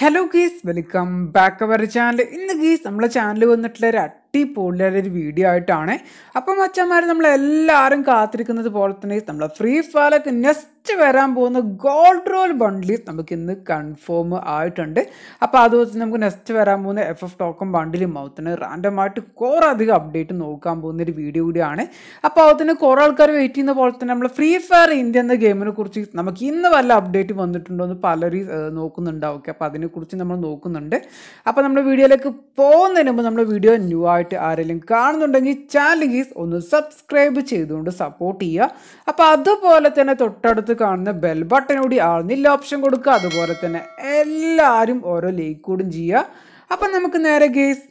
hello guys welcome back our channel ഇന്ന് guys നമ്മളെ channel വന്നിട്ടുള്ള ഒരു അടിപൊളിയായ ഒരു വീഡിയോ ആയിട്ടാണ് അപ്പം അച്ഛന്മാർ നമ്മളെല്ലാവരും കാത്തിരിക്കുന്നത് പോലെ തന്നെ നമ്മളെ ഫ്രീ ഫയർ നെക്സ്റ്റ് നെക്സ്റ്റ് വരാൻ പോകുന്ന ഗോൾഡ് റോൾ ബണ്ടിൽ നമുക്ക് ഇന്ന് കൺഫേം ആയിട്ടുണ്ട് അപ്പോൾ അത് വെച്ച് നമുക്ക് നെക്സ്റ്റ് വരാൻ പോകുന്ന എഫ് എഫ് ടോക്കൺ ബണ്ടിൽ മൗത്തിന് റാൻഡമായിട്ട് കുറേ അധികം അപ്ഡേറ്റ് നോക്കാൻ പോകുന്ന ഒരു വീഡിയോ കൂടിയാണ് അപ്പോൾ തന്നെ കുറേ ആൾക്കാർ വെയിറ്റ് ചെയ്യുന്ന പോലെ തന്നെ നമ്മൾ ഫ്രീ ഫയർ ഇന്ത്യ എന്ന ഗെയിമിനെ കുറിച്ച് നമുക്ക് ഇന്ന് വല്ല അപ്ഡേറ്റ് വന്നിട്ടുണ്ടോ എന്ന് പലരും നോക്കുന്നുണ്ടാവും ഓക്കെ അപ്പോൾ അതിനെക്കുറിച്ച് നമ്മൾ നോക്കുന്നുണ്ട് അപ്പോൾ നമ്മുടെ വീഡിയോയിലേക്ക് പോകുന്നതിന് മുമ്പ് നമ്മുടെ വീഡിയോ ന്യൂ ആയിട്ട് ആരെങ്കിലും കാണുന്നുണ്ടെങ്കിൽ ചാനൽ ഒന്ന് സബ്സ്ക്രൈബ് ചെയ്തുകൊണ്ട് സപ്പോർട്ട് ചെയ്യുക അപ്പോൾ അതുപോലെ തന്നെ തൊട്ടടുത്ത് കാണുന്ന ബെൽ ബട്ടൺ കൂടി ആളുന്നില്ല ഓപ്ഷൻ കൊടുക്കുക അതുപോലെ തന്നെ എല്ലാവരും ഓരോ ലൈക്ക് ചെയ്യുക അപ്പം നമുക്ക് നേരെ ഗേസ്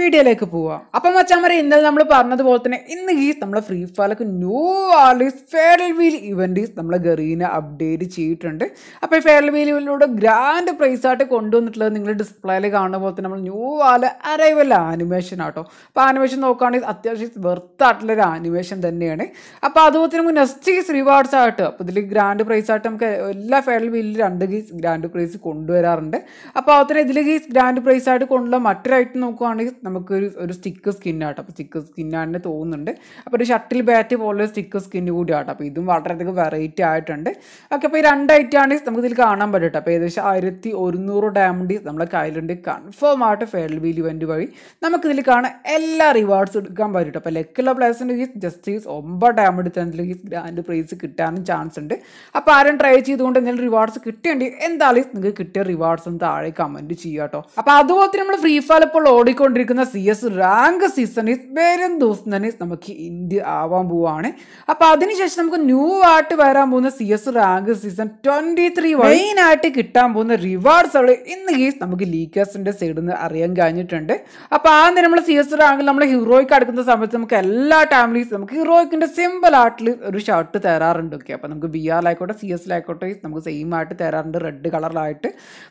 വീഡിയോയിലേക്ക് പോവാം അപ്പം മച്ചാമരെ ഇന്നലെ നമ്മൾ പറഞ്ഞതുപോലെ തന്നെ ഇന്ന് ഈ നമ്മളെ ഫ്രീ ഫയർക്ക് ന്യൂ ആർലിസ് ഫെയറൽ വീൽ ഇവൻറ്റ് നമ്മളെ ഗറീനെ അപ്ഡേറ്റ് ചെയ്തിട്ടുണ്ട് അപ്പോൾ ഈ ഫെയറൽ വീലിലൂടെ ഗ്രാൻഡ് പ്രൈസ് ആയിട്ട് കൊണ്ടുവന്നിട്ടുള്ളത് നിങ്ങൾ ഡിസ്പ്ലേയിൽ കാണുന്ന പോലെ തന്നെ നമ്മൾ ന്യൂ ആല അറൈവൽ ആനിമേഷൻ ആട്ടോ അപ്പോൾ ആനിമേഷൻ നോക്കുകയാണെങ്കിൽ അത്യാവശ്യം വെർത്ത് ആയിട്ടുള്ള ഒരു ആനിമേഷൻ തന്നെയാണ് അപ്പോൾ അതുപോലെ തന്നെ നെക്സ്റ്റ് ഗീസ് റിവാർഡ്സ് ആയിട്ട് അപ്പോൾ ഇതിൽ ഗ്രാൻഡ് പ്രൈസ് ആയിട്ട് നമുക്ക് എല്ലാ ഫെയറൽ വീലിൽ രണ്ട് ഗീസ് ഗ്രാൻഡ് പ്രൈസ് കൊണ്ടുവരാറുണ്ട് അപ്പോൾ അതുപോലെ ഇതിൽ ഗീസ് ഗ്രാൻഡ് പ്രൈസ് ആയിട്ട് കൊണ്ടുള്ള ഐറ്റം നോക്കുകയാണെങ്കിൽ നമുക്കൊരു ഒരു സ്റ്റിക്ക് ആട്ടോ അപ്പോൾ സ്റ്റിക്ക് ആണെന്ന് തോന്നുന്നുണ്ട് അപ്പോൾ ഒരു ഷട്ടിൽ ബാറ്റ് പോലെ സ്റ്റിക്ക് കൂടി ആട്ടോ അപ്പോൾ ഇതും വളരെയധികം വെറൈറ്റി ആയിട്ടുണ്ട് ഓക്കെ അപ്പോൾ ഈ രണ്ട് ഐറ്റാണ് നമുക്ക് ഇതിൽ കാണാൻ പറ്റും അപ്പോൾ ഏകദേശം ആയിരത്തി ഒരുന്നൂറ് ഡയമണ്ട് നമ്മുടെ കയ്യിലുണ്ട് കൺഫേം ആയിട്ട് ഫെയർ വീൽ ഇവൻറ്റ് വഴി നമുക്കിതിൽ കാണാൻ എല്ലാ റിവാർഡ്സ് എടുക്കാൻ പറ്റും അപ്പോൾ ലക്കുള്ള പ്ലേസിൻ്റെ ഈ ജസ്റ്റ് ഈസ് ഒമ്പത് ഡയമണ്ട് തന്നെ ഈ ഗ്രാൻഡ് പ്രൈസ് കിട്ടാനും ചാൻസ് ഉണ്ട് അപ്പോൾ ആരും ട്രൈ ചെയ്തുകൊണ്ട് എന്തെങ്കിലും റിവാർഡ്സ് കിട്ടിയുണ്ടെങ്കിൽ എന്തായാലും നിങ്ങൾക്ക് കിട്ടിയ റിവാർഡ്സ് താഴെ കമൻറ്റ് ചെയ്യാം കേട്ടോ അപ്പോൾ അതുപോലെ തന്നെ നമ്മൾ ഫ്രീ ഫയർ ഇപ്പോൾ ഓടിക്കൊണ്ടിരിക്കുന്ന നിൽക്കുന്ന സി എസ് റാങ്ക് സീസണിസ് വെറും തന്നെ നമുക്ക് ഇന്ത്യ ആവാൻ പോവാണ് അപ്പൊ അതിനുശേഷം നമുക്ക് ന്യൂ ആയിട്ട് വരാൻ പോകുന്ന C S rank season twenty three main ആയിട്ട് കിട്ടാൻ പോകുന്ന റിവാർഡ്സ് അവിടെ ഇന്ന് കേസ് നമുക്ക് ലീക്കേഴ്സിന്റെ സൈഡിൽ നിന്ന് അറിയാൻ കഴിഞ്ഞിട്ടുണ്ട് അപ്പൊ ആ നമ്മൾ സി എസ് റാങ്കിൽ നമ്മൾ ഹീറോയ്ക്ക് അടുക്കുന്ന സമയത്ത് നമുക്ക് എല്ലാ ടാമിലീസ് നമുക്ക് ഹീറോയ്ക്കിന്റെ സിമ്പിൾ ആയിട്ടുള്ള ഒരു ഷർട്ട് തരാറുണ്ട് ഒക്കെ അപ്പൊ നമുക്ക് ബി ആയിക്കോട്ടെ സി ആയിക്കോട്ടെ നമുക്ക് സെയിം ആയിട്ട് തരാറുണ്ട് റെഡ് കളറിലായിട്ട്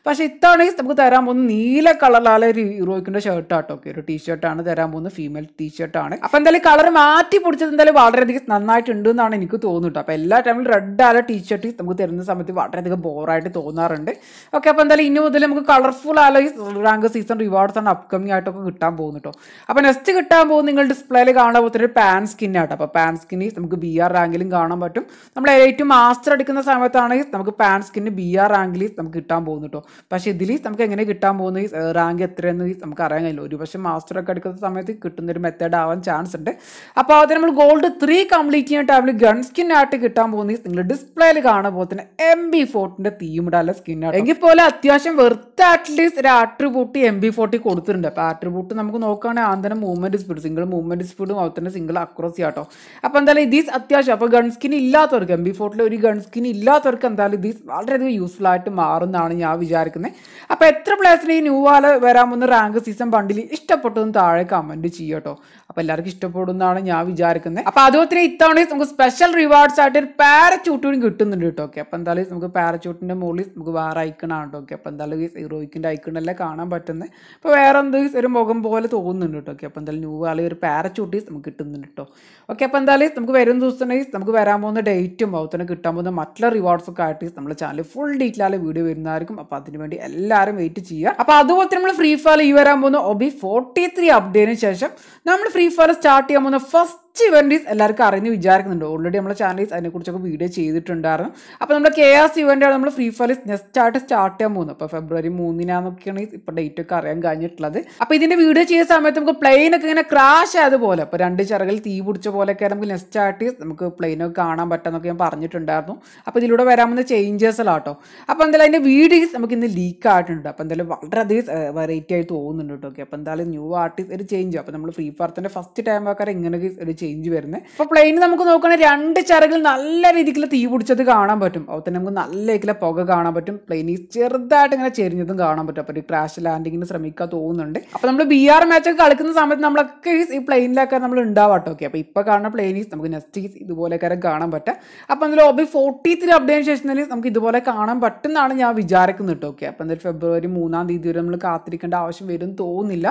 പക്ഷെ ഇത്തവണ നമുക്ക് തരാൻ പോകുന്ന നീല കളറിലുള്ള ഒരു ഹീറോയ്ക്കിന്റെ ഷർട്ട് ആട്ടോ ഒക്കെ ഒരു ടീഷർട്ടാണ് തരാൻ പോകുന്നത് ഫീമെയിൽ ടീഷർട്ടാണ് അപ്പം എന്തായാലും കളർ മാറ്റി പിടിച്ചത് എന്തായാലും വളരെയധികം നന്നായിട്ടുണ്ട് എന്നാണ് എനിക്ക് തോന്നുന്നത് അപ്പോൾ എല്ലാ ടൈമിലും റെഡ് ആയ ടീഷർട്ട് നമുക്ക് തരുന്ന സമയത്ത് വളരെയധികം ബോറായിട്ട് തോന്നാറുണ്ട് ഓക്കെ അപ്പോൾ എന്തായാലും ഇനി മുതൽ നമുക്ക് കളർഫുൾ ആയ റാങ്ക് സീസൺ റിവാർഡ്സ് ആണ് അപ്കമിങ് ആയിട്ടൊക്കെ കിട്ടാൻ പോകുന്നു കേട്ടോ അപ്പോൾ നെക്സ്റ്റ് കിട്ടാൻ പോകുന്ന നിങ്ങൾ ഡിസ്പ്ലേയിൽ കാണാൻ പോകുന്ന ഒരു പാൻ സ്കിന്നാട്ടോ അപ്പോൾ പാൻ സ്കിന് നമുക്ക് ബി ആർ റാങ്കിലും കാണാൻ പറ്റും നമ്മൾ ഏറ്റവും മാസ്റ്റർ എടുക്കുന്ന സമയത്താണ് നമുക്ക് പാൻ സ്കിന് ബി ആർ റാങ്കിൽ നമുക്ക് കിട്ടാൻ പോകുന്നു പക്ഷേ ഇതിൽ നമുക്ക് എങ്ങനെ കിട്ടാൻ പോകുന്ന റാങ്ക് എത്രയെന്ന് നമുക്ക് അറിയാൻ കഴിയില്ല ഒരു കുറച്ച് മാസ്റ്ററൊക്കെ എടുക്കുന്ന സമയത്ത് കിട്ടുന്നൊരു മെത്തേഡ് ആവാൻ ചാൻസ് ഉണ്ട് അപ്പോൾ അത് നമ്മൾ ഗോൾഡ് ത്രീ കംപ്ലീറ്റ് ചെയ്യാൻ ടൈമിൽ ഗൺ സ്കിൻ ആയിട്ട് കിട്ടാൻ പോകുന്ന നിങ്ങൾ ഡിസ്പ്ലേയിൽ കാണുമ്പോൾ തന്നെ എം ബി ഫോർട്ടിൻ്റെ തീമിടാനുള്ള സ്കിന്നാണ് എങ്കിൽ പോലെ അത്യാവശ്യം വെറുതെ പത്ത് അറ്റ്ലീസ്റ്റ് ഒരു ആട്രിബ്യൂട്ട് എം ബി ഫോർട്ടി കൊടുത്തിട്ടുണ്ട് അപ്പോൾ ആട്രിബ്യൂട്ട് നമുക്ക് നോക്കുകയാണെങ്കിൽ ആന്തരം മൂവ്മെൻറ്റ് സ്പീഡ് സിംഗിൾ മൂവ്മെൻറ്റ് സ്പീഡും അതുപോലെ തന്നെ സിംഗിൾ അക്രോസി ആട്ടോ അപ്പോൾ എന്തായാലും ഇതീസ് അത്യാവശ്യം അപ്പോൾ ഗൺ സ്കിൻ ഇല്ലാത്തവർക്ക് എം ബി ഫോർട്ടിൽ ഒരു ഗൺ സ്കിൻ ഇല്ലാത്തവർക്ക് എന്തായാലും ഇതീസ് വളരെയധികം യൂസ്ഫുൾ ആയിട്ട് മാറുന്നതാണ് ഞാൻ വിചാരിക്കുന്നത് അപ്പോൾ എത്ര പ്ലേസിന് ഈ ന്യൂ വാല വരാൻ പോകുന്ന റാങ്ക് സീസൺ ബണ്ടിൽ ഇഷ്ടപ്പെട്ടതും താഴെ കമൻറ്റ് ചെയ്യട്ടോ അപ്പോൾ എല്ലാവർക്കും ഇഷ്ടപ്പെടുന്നതാണ് ഞാൻ വിചാരിക്കുന്നത് അപ്പോൾ അതുപോലെ ഇത്തവണ നമുക്ക് സ്പെഷ്യൽ റിവാർഡ്സ് ആയിട്ട് ഒരു പാരച്യൂട്ടും കിട്ടുന്നുണ്ട് കേട്ടോ ഓക്കെ അപ്പോൾ എന്തായാലും നമുക്ക് പാരച്ചൂട്ടിൻ്റെ മുകളിൽ നമുക്ക് വേറെ ഐക്കണാണ് കേട്ടോ ഓക്കെ അപ്പോൾ എന്തായാലും ഹീറോയ്ക്കിൻ്റെ ഐക്കണല്ല കാണാൻ പറ്റുന്നത് അപ്പോൾ വേറെ എന്ത് ഒരു മുഖം പോലെ തോന്നുന്നുണ്ട് കേട്ടോ ഓക്കെ അപ്പോൾ എന്തായാലും ന്യൂ ആളി ഒരു പാരച്ചൂട്ടി നമുക്ക് കിട്ടുന്നുണ്ട് കേട്ടോ ഓക്കെ അപ്പോൾ എന്തായാലും നമുക്ക് വരുന്ന ദിവസം നമുക്ക് വരാൻ പോകുന്ന ഡേറ്റും അതുപോലെ കിട്ടാൻ പോകുന്ന മറ്റുള്ള ഒക്കെ ആയിട്ട് നമ്മുടെ ചാനൽ ഫുൾ ഡീറ്റെയിൽ വീഡിയോ വരുന്നതായിരിക്കും അപ്പോൾ അതിനുവേണ്ടി എല്ലാവരും വെയിറ്റ് ചെയ്യുക അപ്പോൾ അതുപോലെ നമ്മൾ ഫ്രീ ഫയർ ഈ വരാൻ പോകുന്ന ഒബി ഫോർട്ടി ത്രീ അപ്ഡേറ്റിന് ശേഷം നമ്മൾ ഫ്രീ ഫയർ സ്റ്റാർട്ട് ചെയ്യാൻ പോകുന്ന ഫസ്റ്റ് കുറച്ച് ഇവൻറ്റീസ് എല്ലാവർക്കും അറിയുന്ന വിചാരിക്കുന്നുണ്ട് ഓൾറെഡി നമ്മുടെ ചാനൽസ് അതിനെക്കുറിച്ചൊക്കെ വീഡിയോ ചെയ്തിട്ടുണ്ടായിരുന്നു അപ്പോൾ നമ്മുടെ കെ ആർ സി ഇവൻ്റാണ് നമ്മൾ ഫ്രീ ഫയർ നെക്സ്റ്റ് ആയിട്ട് സ്റ്റാർട്ട് ചെയ്യാൻ പോകുന്നത് അപ്പോൾ ഫെബ്രുവരി മൂന്നിനാന്നൊക്കെയാണ് ഇപ്പോൾ ഡേറ്റ് ഒക്കെ അറിയാൻ കഴിഞ്ഞിട്ടുള്ളത് അപ്പോൾ ഇതിൻ്റെ വീഡിയോ ചെയ്യുന്ന സമയത്ത് നമുക്ക് പ്ലെയിനൊക്കെ ഇങ്ങനെ ക്രാഷ് ആയതുപോലെ അപ്പോൾ രണ്ട് ചിറകിൽ തീ പിടിച്ച പോലെയൊക്കെ നമുക്ക് നെക്സ്റ്റ് ആയിട്ട് നമുക്ക് പ്ലെയിനൊക്കെ കാണാൻ പറ്റുമെന്നൊക്കെ ഞാൻ പറഞ്ഞിട്ടുണ്ടായിരുന്നു അപ്പോൾ ഇതിലൂടെ വരാമെന്ന കേട്ടോ അപ്പോൾ എന്തായാലും അതിൻ്റെ വീഡിയോസ് നമുക്ക് ഇന്ന് ലീക്ക് ആയിട്ടുണ്ട് അപ്പോൾ എന്തായാലും വളരെയധികം വെറൈറ്റി ആയി തോന്നുന്നുണ്ട് കേട്ടോ അപ്പോൾ എന്തായാലും ന്യൂ ആർട്ടിസ്റ്റ് ഒരു ചേഞ്ച് അപ്പോൾ നമ്മൾ ഫ്രീ ഫയർ ഫസ്റ്റ് ടൈം ആക്കാരെ ഇങ്ങനെയൊക്കെ ഒരു ചേഞ്ച് ചേഞ്ച് വരുന്നത് അപ്പോൾ പ്ലെയിൻ നമുക്ക് നോക്കണേ രണ്ട് ചിറകിൽ നല്ല രീതിയിൽ തീ പിടിച്ചത് കാണാൻ പറ്റും അപ്പോൾ തന്നെ നമുക്ക് നല്ല രീതിയിൽ പുക കാണാൻ പറ്റും പ്ലെയിനിൽ ചെറുതായിട്ട് ഇങ്ങനെ ചെരിഞ്ഞതും കാണാൻ പറ്റും അപ്പോൾ ഒരു ക്രാഷ് ലാൻഡിങ്ങിന് ശ്രമിക്കാൻ തോന്നുന്നുണ്ട് അപ്പോൾ നമ്മൾ ബി ആർ മാച്ചൊക്കെ കളിക്കുന്ന സമയത്ത് നമ്മളൊക്കെ ഈ പ്ലെയിനിലൊക്കെ നമ്മൾ ഉണ്ടാവാട്ടോ ഓക്കെ അപ്പോൾ ഇപ്പോൾ കാണുന്ന പ്ലെയിനീസ് നമുക്ക് നെസ്റ്റീസ് ഇതുപോലെയൊക്കെ കാണാൻ പറ്റാം അപ്പോൾ അതിൽ ഓബി ഫോർട്ടീത്തിന് അപ്ഡേറ്റ് ശേഷം നമുക്ക് ഇതുപോലെ കാണാൻ പറ്റുന്നതാണ് ഞാൻ വിചാരിക്കുന്നത് കേട്ടോ ഓക്കെ അപ്പോൾ എന്തായാലും ഫെബ്രുവരി മൂന്നാം തീയതി വരെ നമ്മൾ കാത്തിരിക്കേണ്ട ആവശ്യം വരും തോന്നുന്നില്ല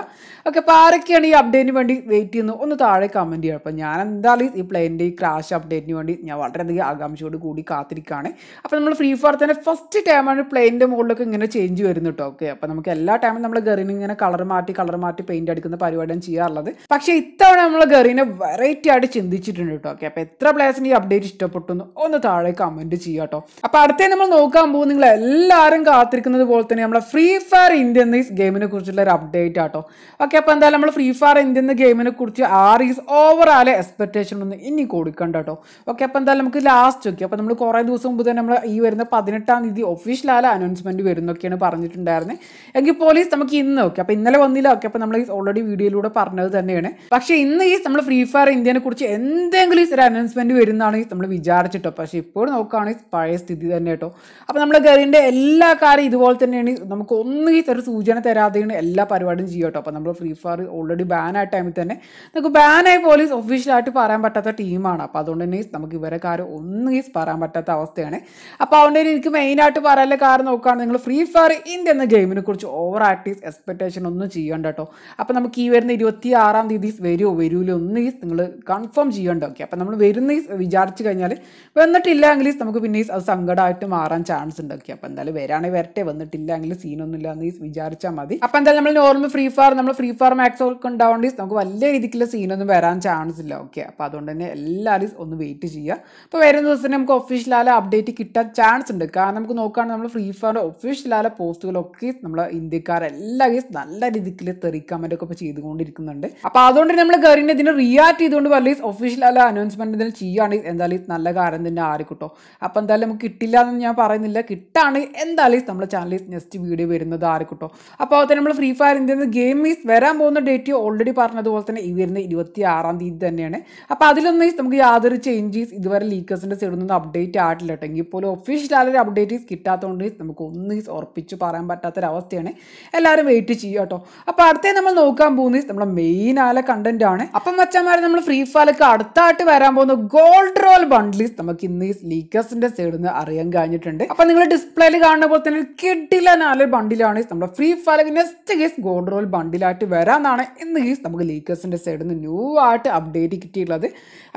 ഓക്കെ അപ്പോൾ ആരൊക്കെയാണ് ഈ അപ്ഡേറ്റിന് വേണ്ടി വെയിറ്റ് ചെയ്യുന്നത് ഒന്ന് താഴെ കമന്റ് ചെയ്യാം അപ്പൊ ഞാൻ ഞാൻ എന്തായാലും ഈ പ്ലെയിൻ്റെ ഈ ക്രാഷ് അപ്ഡേറ്റിന് വേണ്ടി ഞാൻ വളരെയധികം ആകാംക്ഷയോട് കൂടി കാത്തിരിക്കുകയാണ് അപ്പോൾ നമ്മൾ ഫ്രീ ഫയർ തന്നെ ഫസ്റ്റ് ടൈമാണ് പ്ലെയിൻ്റെ മുകളിലൊക്കെ ഇങ്ങനെ ചേഞ്ച് വരുന്നത് കേട്ടോ ഓക്കെ അപ്പോൾ നമുക്ക് എല്ലാ ടൈമും നമ്മൾ ഗറിന് ഇങ്ങനെ കളർ മാറ്റി കളർ മാറ്റി പെയിൻ്റ് അടിക്കുന്ന പരിപാടിയാണ് ചെയ്യാറുള്ളത് പക്ഷേ ഇത്തവണ നമ്മൾ ഗറിനെ വെറൈറ്റി ആയിട്ട് ചിന്തിച്ചിട്ടുണ്ട് കേട്ടോ ഓക്കെ അപ്പോൾ എത്ര പ്ലേസിന് ഈ അപ്ഡേറ്റ് ഇഷ്ടപ്പെട്ടു എന്ന് ഒന്ന് താഴെ കമൻറ്റ് ചെയ്യുക കേട്ടോ അപ്പോൾ അടുത്തേ നമ്മൾ നോക്കാൻ പോകും നിങ്ങൾ എല്ലാവരും കാത്തിരിക്കുന്നത് പോലെ തന്നെ നമ്മളെ ഫ്രീ ഫയർ ഇന്ത്യ എന്ന ഗെയിമിനെ കുറിച്ചുള്ള ഒരു അപ്ഡേറ്റ് ആട്ടോ ഓക്കെ അപ്പോൾ എന്തായാലും നമ്മൾ ഫ്രീ ഫയർ ഇന്ത്യ എന്ന ഗെയിമിനെ കുറിച്ച് ആർ ഈസ് ഓവർ ആൾ പല എക്സ്പെക്റ്റേഷനൊന്നും ഇനി കൊടുക്കണ്ട കേട്ടോ ഓക്കെ അപ്പോൾ എന്തായാലും നമുക്ക് ലാസ്റ്റ് നോക്കി അപ്പോൾ നമ്മൾ കുറേ ദിവസം മുമ്പ് തന്നെ നമ്മൾ ഈ വരുന്ന പതിനെട്ടാം തീയതി ഒഫീഷ്യലായ അനൗൺസ്മെൻറ്റ് വരുന്നൊക്കെയാണ് പറഞ്ഞിട്ടുണ്ടായിരുന്നത് എങ്കിൽ പോലീസ് നമുക്ക് ഇന്ന് ഓക്കെ അപ്പോൾ ഇന്നലെ വന്നില്ല ഓക്കെ അപ്പോൾ നമ്മൾ ഓൾറെഡി വീഡിയോയിലൂടെ പറഞ്ഞത് തന്നെയാണ് പക്ഷേ ഇന്ന് ഈ നമ്മൾ ഫ്രീ ഫയർ ഇന്ത്യനെ കുറിച്ച് എന്തെങ്കിലും ഒരു അനൗൺസ്മെൻറ്റ് വരുന്നതാണ് നമ്മൾ വിചാരിച്ചിട്ടോ പക്ഷേ ഇപ്പോൾ നോക്കുകയാണെങ്കിൽ പഴയ സ്ഥിതി തന്നെ കേട്ടോ അപ്പോൾ നമ്മൾ ഗറിൻ്റെ എല്ലാ കാര്യം ഇതുപോലെ തന്നെയാണ് നമുക്ക് ഒന്നും ഈ ഒരു സൂചന തരാതെയാണ് എല്ലാ പരിപാടിയും ചെയ്യാം കേട്ടോ അപ്പോൾ നമ്മൾ ഫ്രീ ഫയർ ഓൾറെഡി ബാൻ ആയ ടൈമിൽ തന്നെ നമുക്ക് ബാനായി പോലീസ് ഓഫീസ് ഒഫീഷ്യലായിട്ട് പറയാൻ പറ്റാത്ത ടീമാണ് അപ്പോൾ അതുകൊണ്ട് തന്നെ നമുക്ക് ഇവരെ കാര്യം ഒന്നും ഈസ് പറയാൻ പറ്റാത്ത അവസ്ഥയാണ് അപ്പോൾ അതുകൊണ്ട് തന്നെ എനിക്ക് മെയിനായിട്ട് പറയാനുള്ള കാര്യം നോക്കുകയാണ് നിങ്ങൾ ഫ്രീ ഫയർ ഇന്ത്യ എന്ന ഗെയിമിനെ കുറിച്ച് ഓവർ ആക്ടീസ് എക്സ്പെക്റ്റേഷൻ ഒന്നും ചെയ്യേണ്ട കേട്ടോ അപ്പോൾ നമുക്ക് ഈ വരുന്ന ഇരുപത്തി ആറാം തീയതി വരുമോ വരൂലോ ഒന്നും ഈസ് നിങ്ങൾ കൺഫേം ചെയ്യേണ്ട ഓക്കെ അപ്പോൾ നമ്മൾ വരുന്ന വിചാരിച്ചു കഴിഞ്ഞാൽ വന്നിട്ടില്ല എങ്കിൽ നമുക്ക് പിന്നെ അത് സങ്കടമായിട്ട് മാറാൻ ചാൻസ് ഉണ്ട് ഓക്കെ അപ്പോൾ എന്തായാലും വരാണെങ്കിൽ വരട്ടെ വന്നിട്ടില്ല എങ്കിൽ സീനൊന്നുമില്ല എന്ന് വിചാരിച്ചാൽ മതി അപ്പോൾ എന്തായാലും നമ്മൾ നോർമൽ ഫ്രീ ഫയർ നമ്മൾ ഫ്രീ ഫയർ മാക്സ് ഒക്കെ ഉണ്ടാവേണ്ടി നമുക്ക് വലിയ രീതിക്കുള്ള സീനൊന്നും വരാൻ ചാൻസ് ഇല്ല ഓക്കെ അപ്പോൾ അതുകൊണ്ട് തന്നെ എല്ലാവരും ഒന്ന് വെയിറ്റ് ചെയ്യുക അപ്പോൾ വരുന്ന ദിവസം നമുക്ക് ആല അപ്ഡേറ്റ് കിട്ടാൻ ചാൻസ് ഉണ്ട് കാരണം നമുക്ക് നോക്കുകയാണെങ്കിൽ നമ്മൾ ഫ്രീ ഫയറിൻ്റെ ആല പോസ്റ്റുകളൊക്കെ നമ്മൾ ഇന്ത്യക്കാരെല്ലാം നല്ല രീതിയിൽ തെറിക്കാമെൻ്റ് ഒക്കെ ചെയ്തുകൊണ്ടിരിക്കുന്നുണ്ട് അപ്പോൾ അതുകൊണ്ട് നമ്മൾ ഗവൺമെൻറ് ഇതിനെ റിയാക്ട് ചെയ്തുകൊണ്ട് ഒഫീഷ്യൽ ആല അനൗൺസ്മെൻറ്റ് എന്തെങ്കിലും ചെയ്യുകയാണെങ്കിൽ എന്തായാലും നല്ല കാര്യം തന്നെ ആയിരിക്കട്ടോ അപ്പോൾ എന്തായാലും നമുക്ക് കിട്ടില്ല എന്ന് ഞാൻ പറയുന്നില്ല കിട്ടാണ് എന്തായാലും നമ്മുടെ ചാനലിൽ നെക്സ്റ്റ് വീഡിയോ വരുന്നത് ആയിരിക്കട്ടോ അപ്പോൾ തന്നെ നമ്മൾ free fire India game is വരാൻ പോകുന്ന ഡേറ്റ് ഓൾറെഡി പറഞ്ഞതുപോലെ തന്നെ ഈ വരുന്ന ഇരുപത്തി ആറാം തീയതി തന്നെ തന്നെയാണ് അപ്പോൾ അതിലൊന്ന് നമുക്ക് യാതൊരു ചേഞ്ചസ് ഇതുവരെ ലീക്കേഴ്സിൻ്റെ സൈഡിൽ നിന്നും അപ്ഡേറ്റ് ആയിട്ടില്ല കേട്ടെങ്കിൽ പോലും ഒഫീഷ്യൽ ഒരു അപ്ഡേറ്റ് കിട്ടാത്തതുകൊണ്ട് നമുക്ക് ഒന്ന് ഉറപ്പിച്ച് പറയാൻ പറ്റാത്തൊരവസ്ഥയാണ് എല്ലാവരും വെയിറ്റ് ചെയ്യുക കേട്ടോ അപ്പോൾ അടുത്തേ നമ്മൾ നോക്കാൻ പോകുന്നത് നമ്മുടെ മെയിൻ ആയ കണ്ടന്റ് ആണ് അപ്പം മച്ചന്മാരെ നമ്മൾ ഫ്രീ ഫയർക്ക് അടുത്തായിട്ട് വരാൻ പോകുന്ന ഗോൾഡ് റോൾ ബണ്ടിൽസ് നമുക്ക് ഇന്ന് ഈ ലീക്കേഴ്സിൻ്റെ സൈഡിൽ നിന്ന് അറിയാൻ കഴിഞ്ഞിട്ടുണ്ട് അപ്പം നിങ്ങൾ ഡിസ്പ്ലേയിൽ കാണുന്ന പോലെ തന്നെ കിട്ടില്ല നാല് ബണ്ടിലാണ് നമ്മുടെ free fire next guys gold roll ബണ്ടിലായിട്ട് വരാമെന്നാണ് ഇന്ന് ഈ നമുക്ക് ലീക്കേഴ്സിൻ്റെ സൈഡിൽ നിന്ന് ന്യൂ ആയിട്ട് അപ്ഡേറ്റ് പേര് കിട്ടിയിട്ടുള്ളത്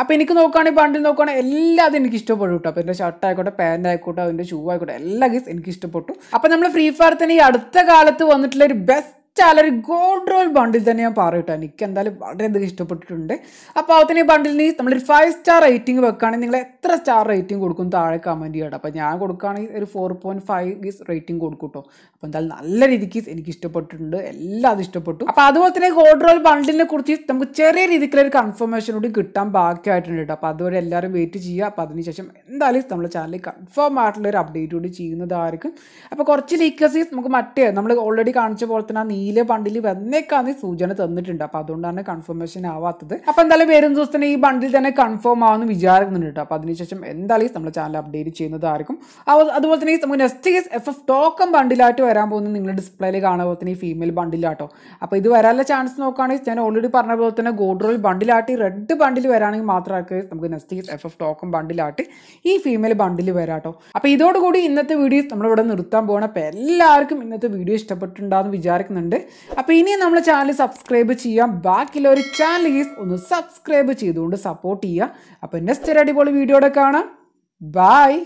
അപ്പോൾ എനിക്ക് നോക്കുകയാണെങ്കിൽ പണ്ടിൽ നോക്കുകയാണെങ്കിൽ എല്ലാം എനിക്ക് ഇഷ്ടപ്പെട്ടു കേട്ടോ അപ്പോൾ എൻ്റെ ഷർട്ട് ആയിക്കോട്ടെ പാൻറ് ആയിക്കോട്ടെ അതിൻ്റെ ഷൂ ആയിക്കോട്ടെ എല്ലാ ഗീസ് എനിക്ക് ഇഷ്ടപ്പെട്ടു അപ്പോൾ നമ്മൾ ഫ്രീ ഫയർ തന്നെ ഈ അടുത്ത കാലത്ത് വന്നിട്ടുള്ള ഒരു ബെസ്റ്റ് വെച്ചാൽ ഒരു ഗോൾഡ് റോൾ ബണ്ടിൽ തന്നെ ഞാൻ പറയും കേട്ടോ എനിക്ക് എന്തായാലും വളരെയധികം ഇഷ്ടപ്പെട്ടിട്ടുണ്ട് അപ്പോൾ അതിന് ബണ്ടിലിന് നമ്മളൊരു ഫൈവ് സ്റ്റാർ റേറ്റിംഗ് വെക്കുകയാണെങ്കിൽ നിങ്ങൾ എത്ര സ്റ്റാർ റേറ്റിംഗ് കൊടുക്കും താഴെ കമൻറ്റ് ചെയ്യണം അപ്പോൾ ഞാൻ കൊടുക്കുകയാണെങ്കിൽ ഒരു four point five guys rating കൊടുക്കും കേട്ടോ അപ്പോൾ എന്തായാലും നല്ല രീതിക്ക് എനിക്ക് ഇഷ്ടപ്പെട്ടിട്ടുണ്ട് എല്ലാം അത് ഇഷ്ടപ്പെട്ടു അപ്പോൾ അതുപോലെ തന്നെ ഗോൾഡ് റോൾ ബണ്ടിലിനെ കുറിച്ച് നമുക്ക് ചെറിയ രീതിക്കുള്ളൊരു കൺഫർമേഷൻ കൂടി കിട്ടാൻ ബാക്കിയായിട്ടുണ്ട് കേട്ടോ അപ്പോൾ അതുവരെ എല്ലാവരും വെയിറ്റ് ചെയ്യുക അപ്പോൾ അതിനുശേഷം എന്തായാലും നമ്മുടെ ചാനലിൽ കൺഫേം ആയിട്ടുള്ള ഒരു അപ്ഡേറ്റ് കൂടി ചെയ്യുന്നതായിരിക്കും അപ്പോൾ കുറച്ച് ലീക്കേഴ്സ് നമുക്ക് മറ്റേ നമ്മൾ ഓൾറെഡി കാണിച്ച പോലെ തന്നെ നീല ബണ്ടിൽ വന്നേക്കാന്ന് സൂചന തന്നിട്ടുണ്ട് അപ്പോൾ അതുകൊണ്ടാണ് കൺഫർമേഷൻ ആവാത്തത് അപ്പോൾ എന്തായാലും വരും ദിവസത്തിന് ഈ ബണ്ടിൽ തന്നെ കൺഫേം ആവുമെന്ന് വിചാരിക്കുന്നുണ്ട് കേട്ടോ അപ്പോൾ അതിനുശേഷം എന്തായാലും നമ്മുടെ ചാനൽ അപ്ഡേറ്റ് ചെയ്യുന്നതായിരിക്കും അതുപോലെ തന്നെ നമുക്ക് next guys F F token ബണ്ടിലായിട്ട് വരാൻ പോകുന്നത് നിങ്ങൾ ഡിസ്പ്ലേയിൽ കാണാൻ പോലെ തന്നെ ഈ ഫീമെയിൽ ബണ്ടിലാട്ടോ അപ്പോൾ ഇത് വരാനുള്ള ചാൻസ് നോക്കുകയാണെങ്കിൽ ഞാൻ ഓൾറെഡി പറഞ്ഞ പോലെ തന്നെ ഗോഡ്രോൾ ബണ്ടിലാട്ടി റെഡ് ബണ്ടിൽ വരാണെങ്കിൽ മാത്രമേ നമുക്ക് next guys F F token ബണ്ടിലാട്ടി ഈ ഫീമെയിൽ ബണ്ടിൽ വരാട്ടോ അപ്പോൾ ഇതോടുകൂടി ഇന്നത്തെ വീഡിയോസ് നമ്മളിവിടെ നിർത്താൻ പോകണം അപ്പൊ എല്ലാവർക്കും ഇന്നത്തെ വീഡിയോ ഇഷ്ടപ്പെട്ടിട്ടുണ്ടാകുമെന്ന് വിചാരിക്കുന്നുണ്ട് ചെയ്യുന്നുണ്ട് അപ്പോൾ ഇനിയും നമ്മൾ ചാനൽ സബ്സ്ക്രൈബ് ചെയ്യാം ബാക്കിയുള്ള ഒരു ചാനൽ ഈസ് ഒന്ന് സബ്സ്ക്രൈബ് ചെയ്തുകൊണ്ട് സപ്പോർട്ട് ചെയ്യുക അപ്പോൾ നെക്സ്റ്റ് ഒരു അടിപൊളി വീഡിയോയുടെ കാണാം ബായ്